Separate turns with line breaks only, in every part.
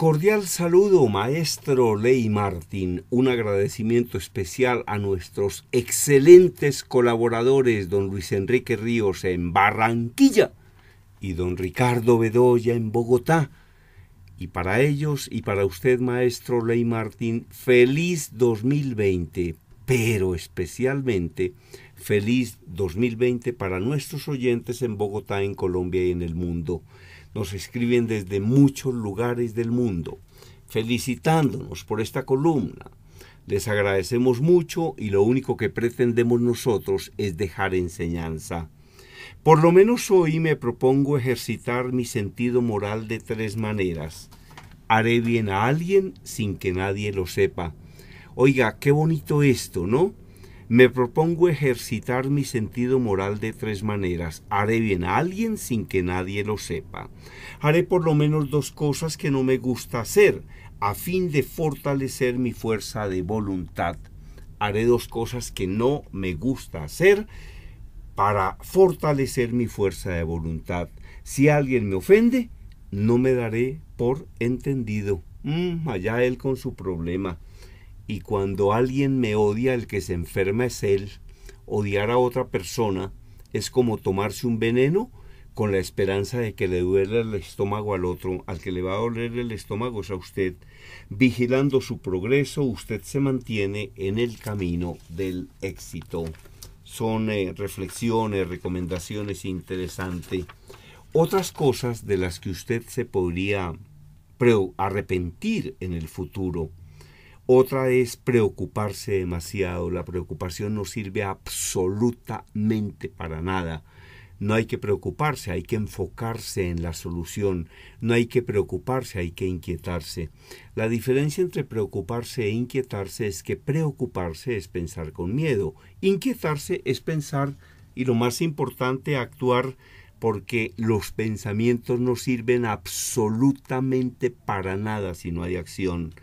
Cordial saludo, maestro Ley Martín. Un agradecimiento especial a nuestros excelentes colaboradores, don Luis Enrique Ríos en Barranquilla y don Ricardo Bedoya en Bogotá. Y para ellos y para usted, maestro Ley Martín, feliz 2020 pero especialmente feliz 2020 para nuestros oyentes en Bogotá, en Colombia y en el mundo. Nos escriben desde muchos lugares del mundo, felicitándonos por esta columna. Les agradecemos mucho y lo único que pretendemos nosotros es dejar enseñanza. Por lo menos hoy me propongo ejercitar mi sentido moral de tres maneras. Haré bien a alguien sin que nadie lo sepa Oiga, qué bonito esto, ¿no? Me propongo ejercitar mi sentido moral de tres maneras. Haré bien a alguien sin que nadie lo sepa. Haré por lo menos dos cosas que no me gusta hacer, a fin de fortalecer mi fuerza de voluntad. Haré dos cosas que no me gusta hacer para fortalecer mi fuerza de voluntad. Si alguien me ofende, no me daré por entendido. Mm, allá él con su problema. Y cuando alguien me odia, el que se enferma es él. Odiar a otra persona es como tomarse un veneno con la esperanza de que le duele el estómago al otro, al que le va a doler el estómago es a usted. Vigilando su progreso, usted se mantiene en el camino del éxito. Son eh, reflexiones, recomendaciones interesantes. Otras cosas de las que usted se podría arrepentir en el futuro. Otra es preocuparse demasiado. La preocupación no sirve absolutamente para nada. No hay que preocuparse, hay que enfocarse en la solución. No hay que preocuparse, hay que inquietarse. La diferencia entre preocuparse e inquietarse es que preocuparse es pensar con miedo. Inquietarse es pensar y lo más importante, actuar porque los pensamientos no sirven absolutamente para nada si no hay acción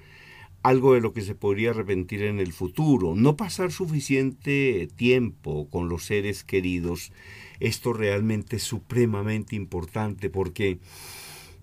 algo de lo que se podría arrepentir en el futuro, no pasar suficiente tiempo con los seres queridos, esto realmente es supremamente importante porque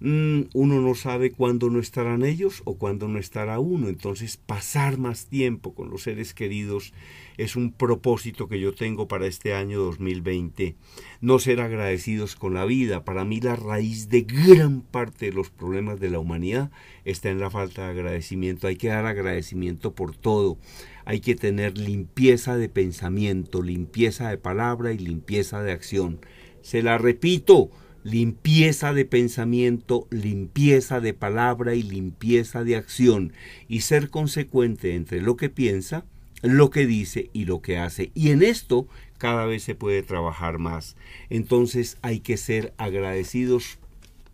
Mm, uno no sabe cuándo no estarán ellos o cuándo no estará uno. Entonces pasar más tiempo con los seres queridos es un propósito que yo tengo para este año 2020. No ser agradecidos con la vida. Para mí la raíz de gran parte de los problemas de la humanidad está en la falta de agradecimiento. Hay que dar agradecimiento por todo. Hay que tener limpieza de pensamiento, limpieza de palabra y limpieza de acción. Se la repito, limpieza de pensamiento, limpieza de palabra y limpieza de acción, y ser consecuente entre lo que piensa, lo que dice y lo que hace. Y en esto cada vez se puede trabajar más. Entonces hay que ser agradecidos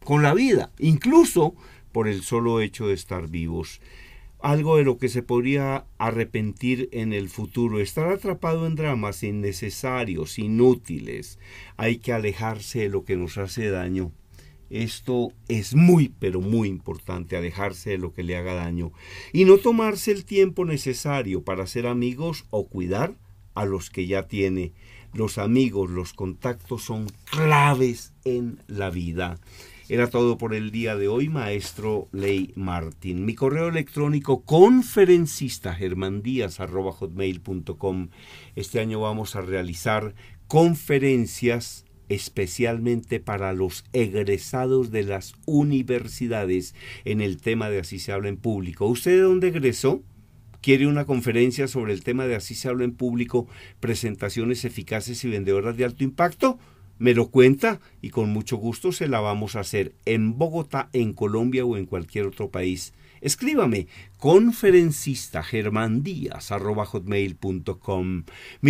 con la vida, incluso por el solo hecho de estar vivos algo de lo que se podría arrepentir en el futuro. Estar atrapado en dramas innecesarios, inútiles. Hay que alejarse de lo que nos hace daño. Esto es muy, pero muy importante, alejarse de lo que le haga daño. Y no tomarse el tiempo necesario para ser amigos o cuidar a los que ya tiene. Los amigos, los contactos son claves en la vida. Era todo por el día de hoy, maestro Ley Martín. Mi correo electrónico conferencista germandías.com. Este año vamos a realizar conferencias especialmente para los egresados de las universidades en el tema de así se habla en público. ¿Usted de dónde egresó? quiere una conferencia sobre el tema de así se habla en público, presentaciones eficaces y vendedoras de alto impacto, me lo cuenta y con mucho gusto se la vamos a hacer en Bogotá, en Colombia o en cualquier otro país. Escríbame conferencista mi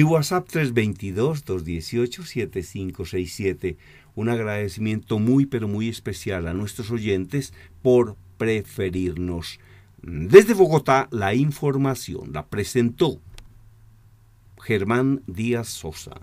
WhatsApp 322-218-7567. Un agradecimiento muy pero muy especial a nuestros oyentes por preferirnos. Desde Bogotá la información la presentó Germán Díaz Sosa.